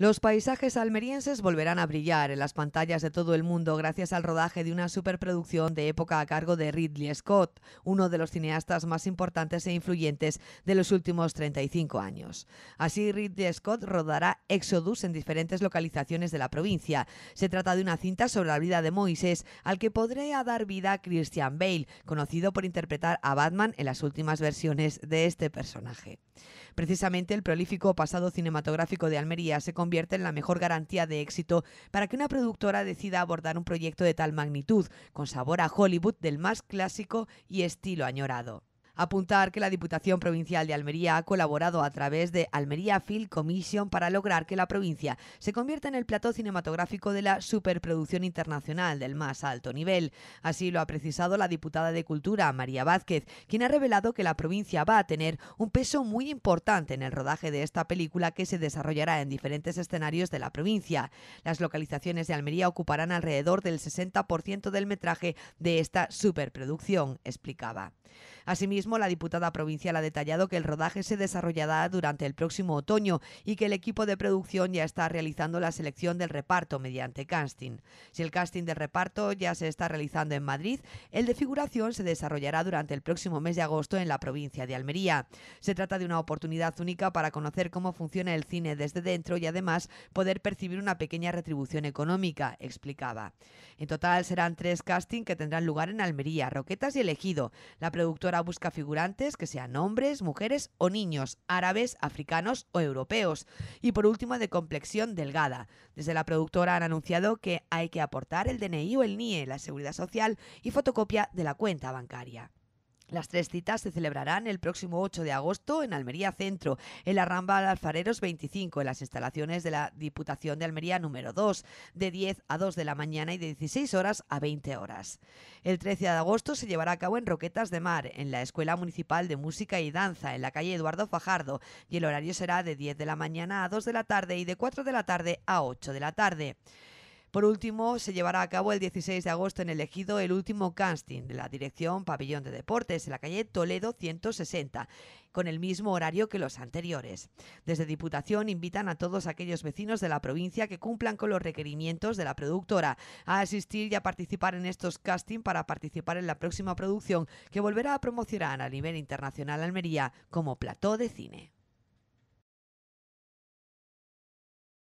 Los paisajes almerienses volverán a brillar en las pantallas de todo el mundo gracias al rodaje de una superproducción de época a cargo de Ridley Scott, uno de los cineastas más importantes e influyentes de los últimos 35 años. Así, Ridley Scott rodará Exodus en diferentes localizaciones de la provincia. Se trata de una cinta sobre la vida de Moisés al que podría dar vida Christian Bale, conocido por interpretar a Batman en las últimas versiones de este personaje. Precisamente el prolífico pasado cinematográfico de Almería se convierte en la mejor garantía de éxito para que una productora decida abordar un proyecto de tal magnitud, con sabor a Hollywood del más clásico y estilo añorado. Apuntar que la Diputación Provincial de Almería ha colaborado a través de Almería Film Commission para lograr que la provincia se convierta en el plató cinematográfico de la superproducción internacional del más alto nivel. Así lo ha precisado la diputada de Cultura, María Vázquez, quien ha revelado que la provincia va a tener un peso muy importante en el rodaje de esta película que se desarrollará en diferentes escenarios de la provincia. Las localizaciones de Almería ocuparán alrededor del 60% del metraje de esta superproducción, explicaba. Asimismo, la diputada provincial ha detallado que el rodaje se desarrollará durante el próximo otoño y que el equipo de producción ya está realizando la selección del reparto mediante casting. Si el casting del reparto ya se está realizando en Madrid, el de figuración se desarrollará durante el próximo mes de agosto en la provincia de Almería. Se trata de una oportunidad única para conocer cómo funciona el cine desde dentro y además poder percibir una pequeña retribución económica, explicaba. En total serán tres castings que tendrán lugar en Almería, Roquetas y Elegido. La productora busca figurantes que sean hombres, mujeres o niños, árabes, africanos o europeos. Y por último, de complexión delgada. Desde la productora han anunciado que hay que aportar el DNI o el NIE, la seguridad social y fotocopia de la cuenta bancaria. Las tres citas se celebrarán el próximo 8 de agosto en Almería Centro, en la Rambla Alfareros 25, en las instalaciones de la Diputación de Almería número 2, de 10 a 2 de la mañana y de 16 horas a 20 horas. El 13 de agosto se llevará a cabo en Roquetas de Mar, en la Escuela Municipal de Música y Danza, en la calle Eduardo Fajardo, y el horario será de 10 de la mañana a 2 de la tarde y de 4 de la tarde a 8 de la tarde. Por último, se llevará a cabo el 16 de agosto en el Ejido el último casting de la dirección Pabellón de Deportes en la calle Toledo 160, con el mismo horario que los anteriores. Desde Diputación invitan a todos aquellos vecinos de la provincia que cumplan con los requerimientos de la productora a asistir y a participar en estos castings para participar en la próxima producción que volverá a promocionar a nivel internacional Almería como plató de cine.